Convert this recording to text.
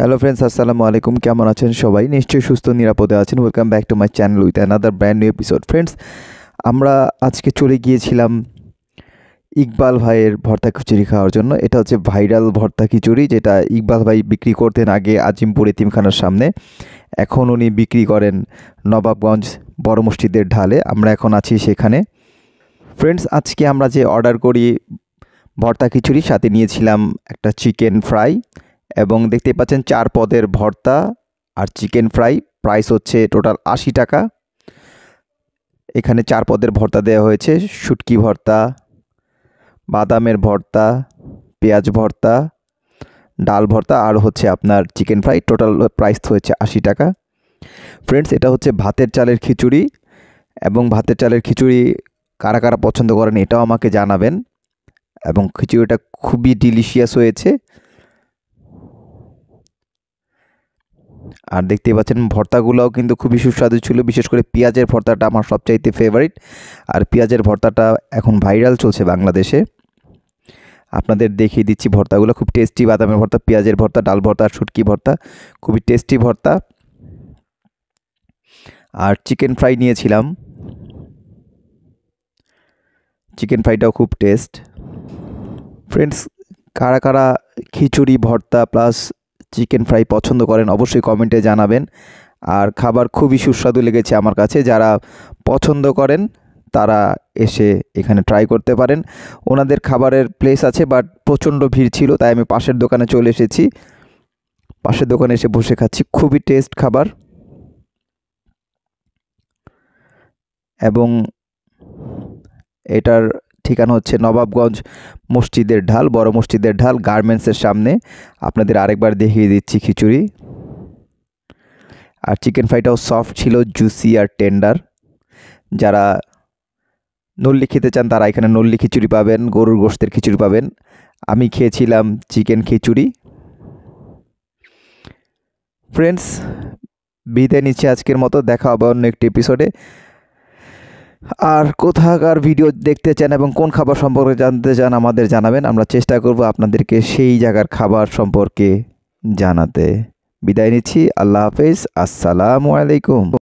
hello friends আসসালামু আলাইকুম কেমন আছেন সবাই নিশ্চয়ই সুস্থ নিরাপদে আছেন welcome back to my channel with another brand new episode friends আমরা আজকে চলে গিয়েছিলাম ইকবাল ভাইয়ের ভর্তা খিচুড়ি খাওয়ার জন্য এটা হচ্ছে ভাইরাল ভর্তা খিচুড়ি যেটা ইকবাল ভাই বিক্রি করতেন আগে আজিমপুর এতিমখানার সামনে এখন উনি বিক্রি করেন নবাবগঞ্জ বড় মসজিদের ঢালে আমরা এখন আছি সেখানে ফ্রেন্ডস আজকে আমরা যে অর্ডার করি ভর্তা খিচুড়ি সাথে নিয়েছিলাম একটা চিকেন ফ্রাই এবং দেখতে পাচ্ছেন চার পদের ভর্তা আর চিকেন ফ্রাই প্রাইস হচ্ছে টোটাল আশি টাকা এখানে চার পদের ভর্তা দেওয়া হয়েছে শুটকি ভর্তা বাদামের ভর্তা পেঁয়াজ ভর্তা ডাল ভর্তা আর হচ্ছে আপনার চিকেন ফ্রাই টোটাল প্রাইস হয়েছে আশি টাকা ফ্রেন্ডস এটা হচ্ছে ভাতের চালের খিচুড়ি এবং ভাতের চালের খিচুড়ি কারা কারা পছন্দ করেন এটাও আমাকে জানাবেন এবং খিচুড়িটা খুবই ডিলিশিয়াস হয়েছে আর দেখতেই পাচ্ছেন ভর্তাগুলোও কিন্তু খুবই সুস্বাদু ছিল বিশেষ করে পেঁয়াজের ভর্তাটা আমার সবচাইতে ফেভারিট আর পেঁয়াজের ভর্তাটা এখন ভাইরাল চলছে বাংলাদেশে আপনাদের দেখিয়ে দিচ্ছি ভর্তাগুলো খুব টেস্টি বাদামের ভর্তা পেঁয়াজের ভর্তা ডাল ভর্তা শুটকি ভর্তা খুবই টেস্টি ভর্তা আর চিকেন ফ্রাই নিয়েছিলাম চিকেন ফ্রাইটাও খুব টেস্ট ফ্রেন্ডস কারা কারা খিচুড়ি ভর্তা প্লাস চিকেন ফ্রাই পছন্দ করেন অবশ্যই কমেন্টে জানাবেন আর খাবার খুবই সুস্বাদু লেগেছে আমার কাছে যারা পছন্দ করেন তারা এসে এখানে ট্রাই করতে পারেন ওনাদের খাবারের প্লেস আছে বাট প্রচণ্ড ভিড় ছিল তাই আমি পাশের দোকানে চলে এসেছি পাশের দোকানে এসে বসে খাচ্ছি খুবই টেস্ট খাবার এবং এটার ঠিকানা হচ্ছে নবাবগঞ্জ মসজিদের ঢাল বড় মসজিদের ঢাল গার্মেন্টসের সামনে আপনাদের আরেকবার দেখিয়ে দিচ্ছি খিচুড়ি আর চিকেন ফ্রাইটাও সফট ছিল জুসি আর টেন্ডার যারা নল্লি খেতে চান তারা এখানে নল্লি খিচুড়ি পাবেন গরুর গোস্তের খিচুড়ি পাবেন আমি খেয়েছিলাম চিকেন খিচুড়ি ফ্রেন্ডস বিদায় নিচ্ছি আজকের মতো দেখা হবে অন্য একটি এপিসোডে আর কোথাকার ভিডিও দেখতে চান এবং কোন খাবার সম্পর্কে জানতে চান আমাদের জানাবেন আমরা চেষ্টা করব আপনাদেরকে সেই জায়গার খাবার সম্পর্কে জানাতে বিদায় নিচ্ছি আল্লাহ হাফেজ আসসালামু আলাইকুম